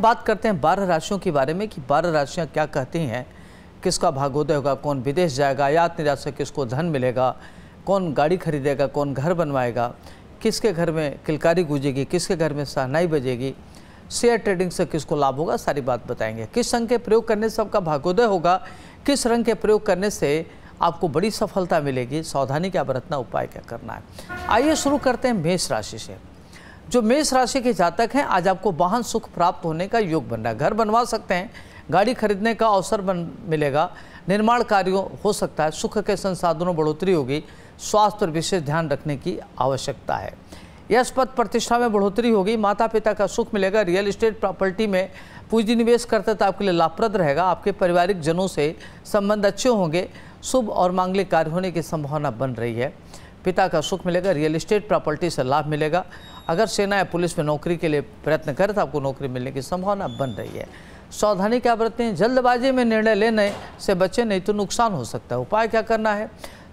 बात करते हैं बारह राशियों के बारे में कि बारह राशियाँ क्या कहती हैं किसका भागोदय होगा कौन विदेश जाएगा याद निराश से किसको धन मिलेगा कौन गाड़ी खरीदेगा कौन घर बनवाएगा किसके घर में किलकारी गूजेगी किसके घर में सहनाई बजेगी शेयर ट्रेडिंग से किसको लाभ होगा सारी बात बताएंगे किस रंग के प्रयोग करने से आपका भागोदय होगा किस रंग के प्रयोग करने से आपको बड़ी सफलता मिलेगी सावधानी क्या बरतना उपाय क्या करना है आइए शुरू करते हैं मेष राशि से जो मेष राशि के जातक हैं आज आपको वाहन सुख प्राप्त होने का योग बन रहा है घर बनवा सकते हैं गाड़ी खरीदने का अवसर बन मिलेगा निर्माण कार्यों हो सकता है सुख के संसाधनों बढ़ोतरी होगी स्वास्थ्य पर विशेष ध्यान रखने की आवश्यकता है यश पद प्रतिष्ठा में बढ़ोतरी होगी माता पिता का सुख मिलेगा रियल इस्टेट प्रॉपर्टी में पूंजी निवेश करते तो आपके लिए लाभप्रद रहेगा आपके पारिवारिक जनों से संबंध अच्छे होंगे शुभ और मांगलिक कार्य होने की संभावना बन रही है पिता का सुख मिलेगा रियल इस्टेट प्रॉपर्टी से लाभ मिलेगा अगर सेना या पुलिस में नौकरी के लिए प्रयत्न करे तो आपको नौकरी मिलने की संभावना बन रही है सावधानी क्या बरतें जल्दबाजी में निर्णय लेने से बचे नहीं तो नुकसान हो सकता है उपाय क्या करना है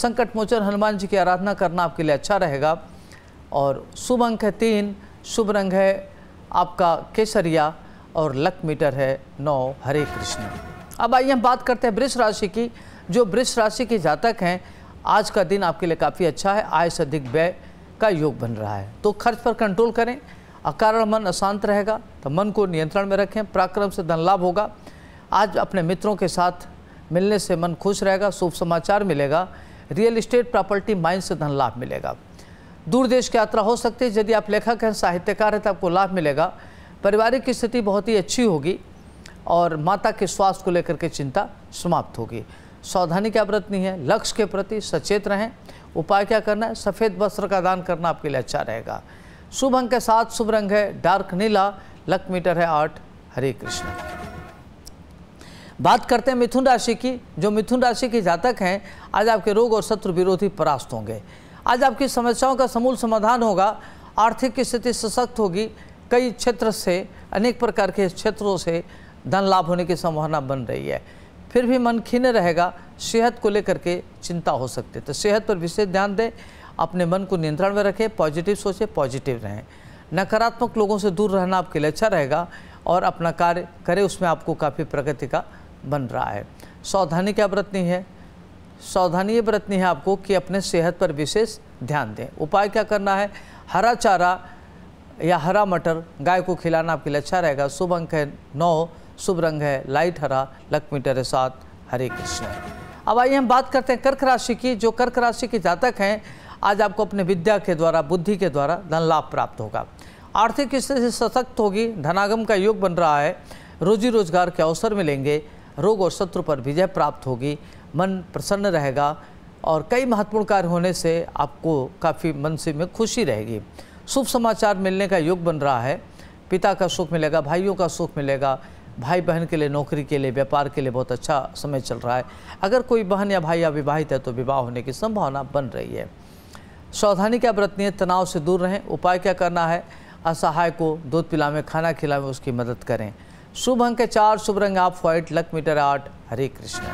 संकट मोचन हनुमान जी की आराधना करना आपके लिए अच्छा रहेगा और शुभ अंक है तीन शुभ रंग है आपका केसरिया और लक मीटर है नौ हरे कृष्ण अब आइए हम बात करते हैं वृक्ष राशि की जो वृक्ष राशि के जातक हैं आज का दिन आपके लिए काफ़ी अच्छा है आय से अधिक व्यय का योग बन रहा है तो खर्च पर कंट्रोल करें अकारण मन अशांत रहेगा तो मन को नियंत्रण में रखें पराक्रम से धन लाभ होगा आज अपने मित्रों के साथ मिलने से मन खुश रहेगा शुभ समाचार मिलेगा रियल इस्टेट प्रॉपर्टी माइंड से धन लाभ मिलेगा दूर देश की यात्रा हो सकती है यदि आप लेखक हैं साहित्यकार हैं तो आपको लाभ मिलेगा पारिवारिक स्थिति बहुत ही अच्छी होगी और माता के स्वास्थ्य को लेकर के चिंता समाप्त होगी सावधानी क्या बरतनी है लक्ष्य के प्रति सचेत रहें उपाय क्या करना है सफ़ेद वस्त्र का दान करना आपके लिए अच्छा रहेगा शुभ अंक के साथ शुभ रंग है डार्क नीला लक मीटर है आठ हरे कृष्ण बात करते हैं मिथुन राशि की जो मिथुन राशि के जातक हैं आज आपके रोग और शत्रु विरोधी परास्त होंगे आज आपकी समस्याओं का समूल समाधान होगा आर्थिक स्थिति सशक्त होगी कई क्षेत्र से अनेक प्रकार के क्षेत्रों से धन लाभ होने की संभावना बन रही है फिर भी मन खिन्न रहेगा सेहत को लेकर के चिंता हो सकती है तो सेहत पर विशेष ध्यान दें अपने मन को नियंत्रण में रखें पॉजिटिव सोचें पॉजिटिव रहें नकारात्मक लोगों से दूर रहना आपके लिए अच्छा रहेगा और अपना कार्य करें उसमें आपको काफ़ी प्रगति का बन रहा है सावधानी क्या बरतनी है सावधानी ये बरतनी है आपको कि अपने सेहत पर विशेष ध्यान दें उपाय क्या करना है हरा चारा या हरा मटर गाय को खिलाना आपके लिए अच्छा रहेगा शुभ अंक है नौ शुभ रंग है लाइट हरा लक्ष्मी तेरे साथ हरे कृष्ण अब आइए हम बात करते हैं कर्क राशि की जो कर्क राशि के जातक हैं आज आपको अपने विद्या के द्वारा बुद्धि के द्वारा धन लाभ प्राप्त होगा आर्थिक स्थिति सशक्त होगी धनागम का योग बन रहा है रोजी रोजगार के अवसर मिलेंगे रोग और शत्रु पर विजय प्राप्त होगी मन प्रसन्न रहेगा और कई महत्वपूर्ण कार्य होने से आपको काफ़ी मन से में खुशी रहेगी शुभ समाचार मिलने का योग बन रहा है पिता का सुख मिलेगा भाइयों का सुख मिलेगा भाई बहन के लिए नौकरी के लिए व्यापार के लिए बहुत अच्छा समय चल रहा है अगर कोई बहन या भाई अविवाहित है तो विवाह होने की संभावना बन रही है सावधानी क्या बरतनी है तनाव से दूर रहें उपाय क्या करना है असहाय को दूध पिलावें खाना खिलावें उसकी मदद करें शुभ अंक चार शुभ रंग आप व्हाइट लक मीटर आठ हरे कृष्ण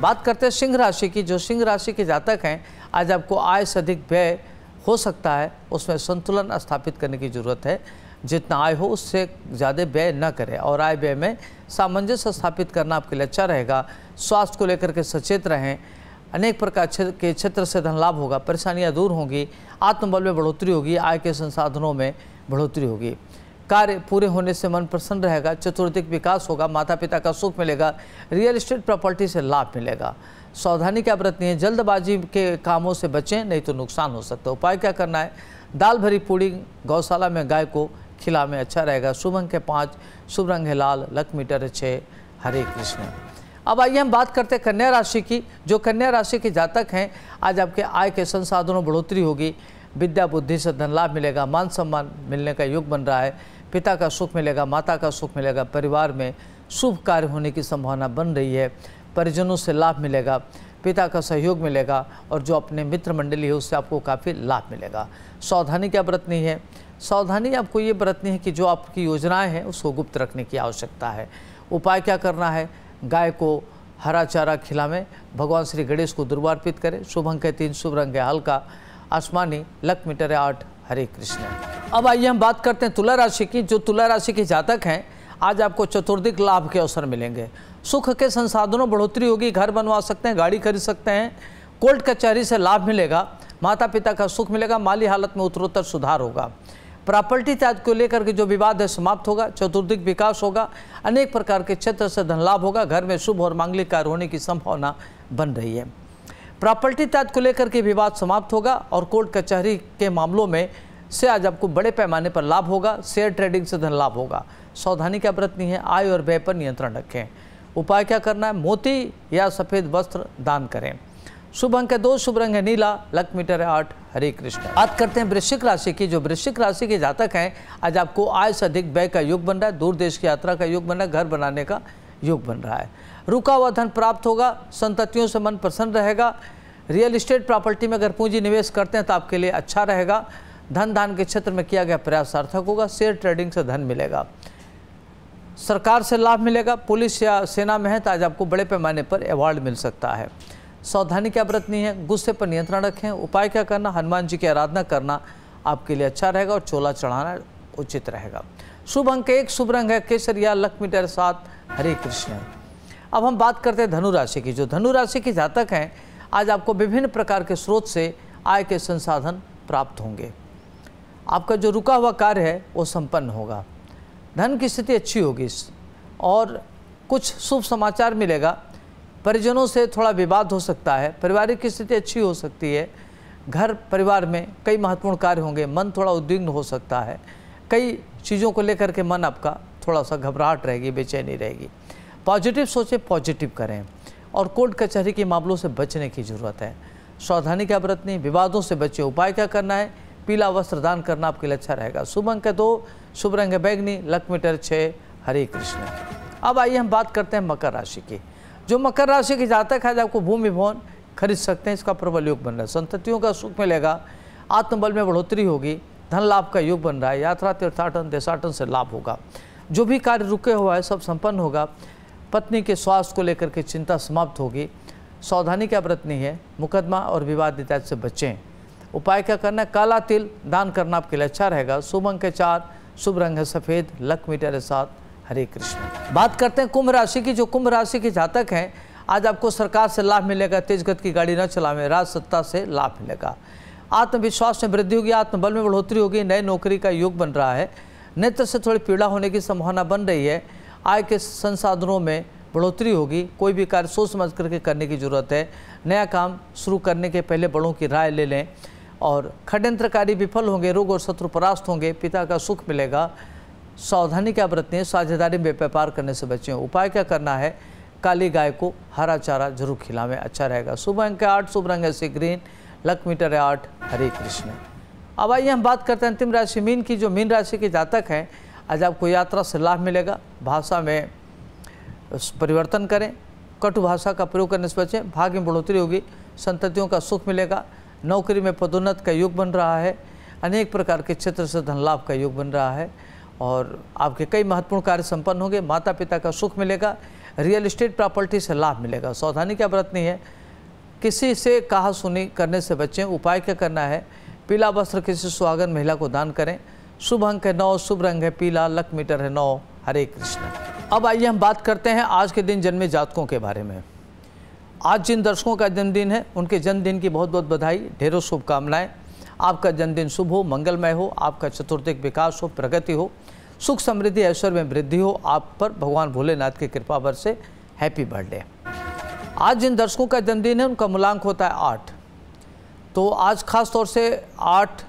बात करते हैं सिंह राशि की जो सिंह राशि के जातक हैं आज आपको आय से अधिक व्यय हो सकता है उसमें संतुलन स्थापित करने की जरूरत है जितना आय हो उससे ज़्यादा व्यय न करें और आय व्यय में सामंजस्य स्थापित करना आपके लिए अच्छा रहेगा स्वास्थ्य को लेकर के सचेत रहें अनेक प्रकार के क्षेत्र से धन लाभ होगा परेशानियां दूर होंगी आत्मबल में बढ़ोतरी होगी आय के संसाधनों में बढ़ोतरी होगी कार्य पूरे होने से मन प्रसन्न रहेगा चतुर्थिक विकास होगा माता पिता का सुख मिलेगा रियल इस्टेट प्रॉपर्टी से लाभ मिलेगा सावधानी क्या बरतनी है जल्दबाजी के कामों से बचें नहीं तो नुकसान हो सकता है उपाय क्या करना है दाल भरी पूड़ी गौशाला में गाय को खिला में अच्छा रहेगा शुभ अंक है पाँच शुभ रंग है लाल लक मीटर है छः हरे कृष्ण अब आइए हम बात करते हैं कन्या राशि की जो कन्या राशि के जातक हैं आज आपके आय के संसाधनों बढ़ोतरी होगी विद्या बुद्धि से धन लाभ मिलेगा मान सम्मान मिलने का योग बन रहा है पिता का सुख मिलेगा माता का सुख मिलेगा परिवार में शुभ कार्य होने की संभावना बन रही है परिजनों से लाभ मिलेगा पिता का सहयोग मिलेगा और जो अपने मित्र मंडली है उससे आपको काफ़ी लाभ मिलेगा सावधानी क्या बरतनी है सावधानी आपको ये बरतनी है कि जो आपकी योजनाएं हैं उसको गुप्त रखने की आवश्यकता है उपाय क्या करना है गाय को हरा चारा खिलावें भगवान श्री गणेश को दुर्वार्पित करें शुभ अंक है तीन शुभ रंग है हल्का आसमानी लक मीटर है आठ हरे कृष्ण अब आइए हम बात करते हैं तुला राशि की जो तुला राशि के जातक हैं आज आपको चतुर्दिक लाभ के अवसर मिलेंगे सुख के संसाधनों बढ़ोतरी होगी घर बनवा सकते हैं गाड़ी खरीद सकते हैं कोर्ट कचहरी से लाभ मिलेगा माता पिता का सुख मिलेगा माली हालत में उत्तरोत्तर सुधार होगा प्रॉपर्टी चार्ज को लेकर के जो विवाद है समाप्त होगा चतुर्दिक विकास होगा अनेक प्रकार के क्षेत्र से धन लाभ होगा घर में शुभ और मांगलिक कार्य होने की संभावना बन रही है प्रॉपर्टी चार्ज को लेकर के विवाद समाप्त होगा और कोर्ट कचहरी के मामलों में से आज आपको बड़े पैमाने पर लाभ होगा शेयर ट्रेडिंग से धन लाभ होगा सावधानी क्या बरतनी है आय और व्यय पर नियंत्रण रखें उपाय क्या करना है मोती या सफ़ेद वस्त्र दान करें शुभ अंक है दो शुभ रंग है नीला लक मीटर है आठ हरे कृष्ण बात करते हैं वृश्चिक राशि की जो वृश्चिक राशि के जातक हैं आज आपको आय से अधिक व्यय का योग बन रहा है दूर देश की यात्रा का योग बन रहा है घर बनाने का योग बन रहा है रुका हुआ धन प्राप्त होगा संततियों से मन प्रसन्न रहेगा रियल इस्टेट प्रॉपर्टी में अगर पूंजी निवेश करते हैं तो आपके लिए अच्छा रहेगा धन धान के क्षेत्र में किया गया प्रयास सार्थक होगा शेयर ट्रेडिंग से धन मिलेगा सरकार से लाभ मिलेगा पुलिस या सेना में है तो आज आपको बड़े पैमाने पर अवार्ड मिल सकता है सावधानी क्या बरतनी है गुस्से पर नियंत्रण रखें उपाय क्या करना हनुमान जी की आराधना करना आपके लिए अच्छा रहेगा और चोला चढ़ाना उचित रहेगा शुभ अंक एक शुभ रंग है केसरिया लक्ष्मी डर सात हरे कृष्ण अब हम बात करते हैं धनुराशि की जो धनुराशि की के जातक हैं आज आपको विभिन्न प्रकार के स्रोत से आय के संसाधन प्राप्त होंगे आपका जो रुका हुआ कार्य है वो संपन्न होगा धन की स्थिति अच्छी होगी और कुछ शुभ समाचार मिलेगा परिजनों से थोड़ा विवाद हो सकता है पारिवारिक स्थिति अच्छी हो सकती है घर परिवार में कई महत्वपूर्ण कार्य होंगे मन थोड़ा उद्विग्न हो सकता है कई चीज़ों को लेकर के मन आपका थोड़ा सा घबराहट रहेगी बेचैनी रहेगी पॉजिटिव सोचें पॉजिटिव करें और कोर्ट कचहरी के मामलों से बचने की ज़रूरत है सावधानी क्या बरतनी विवादों से बचे उपाय क्या करना है पीला वस्त्र दान करना आपके लिए अच्छा रहेगा शुभ अंक दो शुभ रंग बैगनी लक्ष्मीटर छः हरे कृष्ण अब आइए हम बात करते हैं मकर राशि की जो मकर राशि के जातक है आपको भूमि भवन खरीद सकते हैं इसका प्रबल योग बन रहा है संततियों का सुख मिलेगा आत्मबल में बढ़ोतरी होगी धन लाभ का योग बन रहा है यात्रा तीर्थाटन देशाटन से लाभ होगा जो भी कार्य रुके हुआ है सब संपन्न होगा पत्नी के स्वास्थ्य को लेकर के चिंता समाप्त होगी सावधानी क्या बरतनी है मुकदमा और विवाद इत्यादि से बचें उपाय क्या करना है काला तिल दान करना आपके लिए अच्छा रहेगा शुभ अंक चार शुभ रंग है सफ़ेद लक मीटर है साथ हरे कृष्ण बात करते हैं कुंभ राशि की जो कुंभ राशि के जातक हैं आज आपको सरकार से लाभ मिलेगा तेज गति की गाड़ी न चलावें राज सत्ता से लाभ मिलेगा आत्मविश्वास में वृद्धि होगी आत्मबल में बढ़ोतरी होगी नए नौकरी का योग बन रहा है नेत्र से थोड़ी पीड़ा होने की संभावना बन रही है आय के संसाधनों में बढ़ोतरी होगी कोई भी कार्य सोच समझ करके करने की ज़रूरत है नया काम शुरू करने के पहले बड़ों की राय ले लें और खड्यंत्रकारी विफल होंगे रोग और शत्रु परास्त होंगे पिता का सुख मिलेगा सावधानी क्या बरतनी है साझेदारी में व्यापार करने से बचें उपाय क्या करना है काली गाय को हरा चारा जरूर खिलावें अच्छा रहेगा शुभ अंक है आठ शुभ रंग है सी ग्रीन लक मीटर है आठ हरे कृष्ण अब आइए हम बात करते हैं अंतिम राशि मीन की जो मीन राशि के जातक हैं आज आपको यात्रा से लाभ मिलेगा भाषा में परिवर्तन करें कटु भाषा का प्रयोग करने से बचें भाग्य में बढ़ोतरी होगी संततियों का सुख मिलेगा नौकरी में पदोन्नत का योग बन रहा है अनेक प्रकार के क्षेत्र से धन लाभ का योग बन रहा है और आपके कई महत्वपूर्ण कार्य संपन्न होंगे माता पिता का सुख मिलेगा रियल इस्टेट प्रॉपर्टी से लाभ मिलेगा सावधानी क्या बरतनी है किसी से कहा सुनी करने से बचें उपाय क्या करना है पीला वस्त्र किसी सुहागन महिला को दान करें शुभ अंक है नौ शुभ रंग है पीला लक मीटर है नौ हरे कृष्ण अब आइए हम बात करते हैं आज के दिन जन्मे जातकों के बारे में आज जिन दर्शकों का जन्मदिन है उनके जन्मदिन की बहुत बहुत बधाई ढेरों शुभकामनाएं आपका जन्मदिन शुभ हो मंगलमय हो आपका चतुर्थिक विकास हो प्रगति हो सुख समृद्धि ऐश्वर्य में वृद्धि हो आप पर भगवान भोलेनाथ की कृपा भर से हैप्पी बर्थडे आज जिन दर्शकों का जन्मदिन है उनका मूलांक होता है आठ तो आज खास तौर से आठ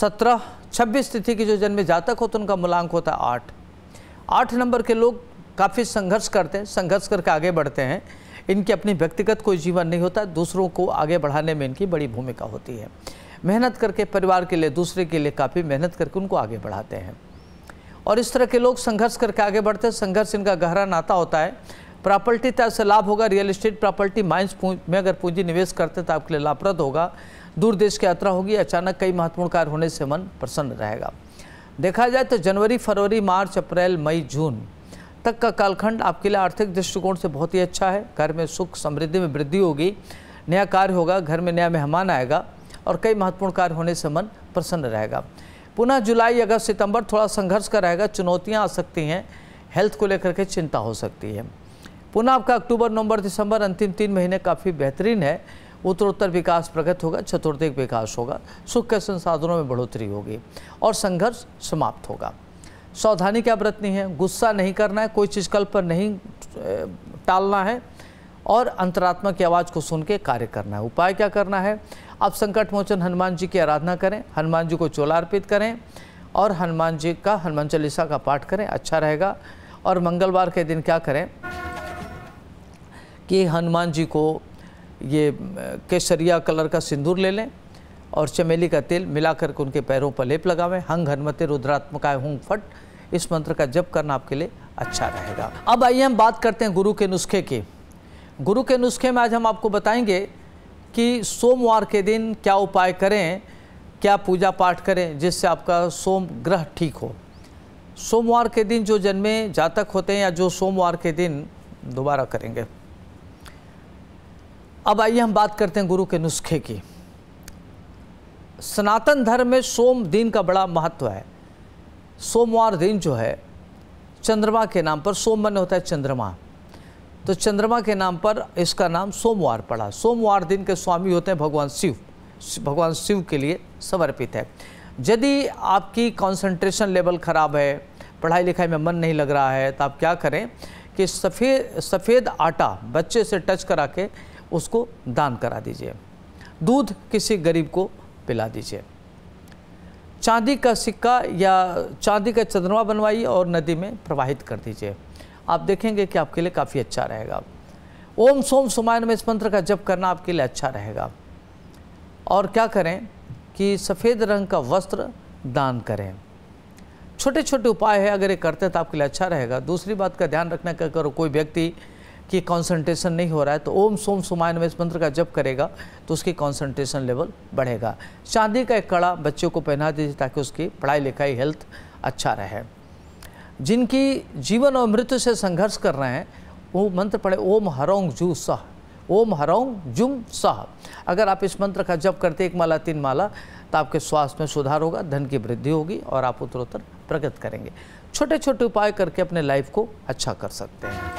सत्रह छब्बीस तिथि के जो जन्म जातक हो तो उनका मूलांक होता है आठ आठ नंबर के लोग काफ़ी संघर्ष करते हैं संघर्ष करके आगे बढ़ते हैं इनके अपने व्यक्तिगत कोई जीवन नहीं होता दूसरों को आगे बढ़ाने में इनकी बड़ी भूमिका होती है मेहनत करके परिवार के लिए दूसरे के लिए काफ़ी मेहनत करके उनको आगे बढ़ाते हैं और इस तरह के लोग संघर्ष करके आगे बढ़ते हैं संघर्ष इनका गहरा नाता होता है प्रॉपर्टी तय तो से लाभ होगा रियल इस्टेट प्रॉपर्टी माइंस में अगर पूंजी निवेश करते तो आपके लिए लाभप्रद होगा दूर देश की यात्रा होगी अचानक कई महत्वपूर्ण कार्य होने से मन प्रसन्न रहेगा देखा जाए तो जनवरी फरवरी मार्च अप्रैल मई जून तक का कालखंड आपके लिए आर्थिक दृष्टिकोण से बहुत ही अच्छा है घर में सुख समृद्धि में वृद्धि होगी नया कार्य होगा घर में नया मेहमान आएगा और कई महत्वपूर्ण कार्य होने से मन प्रसन्न रहेगा पुनः जुलाई अगस्त सितंबर थोड़ा संघर्ष का रहेगा चुनौतियाँ आ सकती हैं हेल्थ को लेकर के चिंता हो सकती है पुनः आपका अक्टूबर नवंबर दिसंबर अंतिम तीन महीने काफ़ी बेहतरीन है उत्तरोत्तर विकास प्रगत होगा चतुर्थिक विकास होगा सुख के संसाधनों में बढ़ोतरी होगी और संघर्ष समाप्त होगा सावधानी क्या बरतनी है गुस्सा नहीं करना है कोई चीज़ कल पर नहीं टालना है और अंतरात्मा की आवाज़ को सुन के कार्य करना है उपाय क्या करना है आप संकट मोचन हनुमान जी की आराधना करें हनुमान जी को चोला अर्पित करें और हनुमान जी का हनुमान चालीसा का पाठ करें अच्छा रहेगा और मंगलवार के दिन क्या करें कि हनुमान जी को ये केसरिया कलर का सिंदूर ले लें और चमेली का तेल मिलाकर के उनके पैरों पर लेप लगावें हंग हनमते रुद्रात्मकाय हूँ फट इस मंत्र का जप करना आपके लिए अच्छा रहेगा अब आइए हम बात करते हैं गुरु के नुस्खे की गुरु के नुस्खे में आज हम आपको बताएंगे कि सोमवार के दिन क्या उपाय करें क्या पूजा पाठ करें जिससे आपका सोम ग्रह ठीक हो सोमवार के दिन जो जन्मे जातक होते हैं या जो सोमवार के दिन दोबारा करेंगे अब आइए हम बात करते हैं गुरु के नुस्खे की सनातन धर्म में सोम दिन का बड़ा महत्व है सोमवार दिन जो है चंद्रमा के नाम पर सोम मन होता है चंद्रमा तो चंद्रमा के नाम पर इसका नाम सोमवार पड़ा सोमवार दिन के स्वामी होते हैं भगवान शिव भगवान शिव के लिए समर्पित है यदि आपकी कंसंट्रेशन लेवल ख़राब है पढ़ाई लिखाई में मन नहीं लग रहा है तो आप क्या करें कि सफ़ेद सफ़ेद आटा बच्चे से टच करा के उसको दान करा दीजिए दूध किसी गरीब को पिला दीजिए चांदी का सिक्का या चांदी का चंद्रमा बनवाइए और नदी में प्रवाहित कर दीजिए आप देखेंगे कि आपके लिए काफ़ी अच्छा रहेगा ओम सोम सुमायन में इस मंत्र का जप करना आपके लिए अच्छा रहेगा और क्या करें कि सफ़ेद रंग का वस्त्र दान करें छोटे छोटे उपाय है अगर ये करते तो आपके लिए अच्छा रहेगा दूसरी बात का ध्यान रखना कि अगर कोई व्यक्ति कि कॉन्सेंट्रेशन नहीं हो रहा है तो ओम सोम सुमायन में इस मंत्र का जप करेगा तो उसकी कॉन्सेंट्रेशन लेवल बढ़ेगा चांदी का एक कड़ा बच्चों को पहना दीजिए ताकि उसकी पढ़ाई लिखाई हेल्थ अच्छा रहे जिनकी जीवन और मृत्यु से संघर्ष कर रहे हैं वो मंत्र पढ़े ओम हरोंग जू सह ओम हरोंग जुम सह अगर आप इस मंत्र का जप करते एक माला तीन माला तो आपके स्वास्थ्य में सुधार होगा धन की वृद्धि होगी और आप उत्तरोत्तर प्रगति करेंगे छोटे छोटे उपाय करके अपने लाइफ को अच्छा कर सकते हैं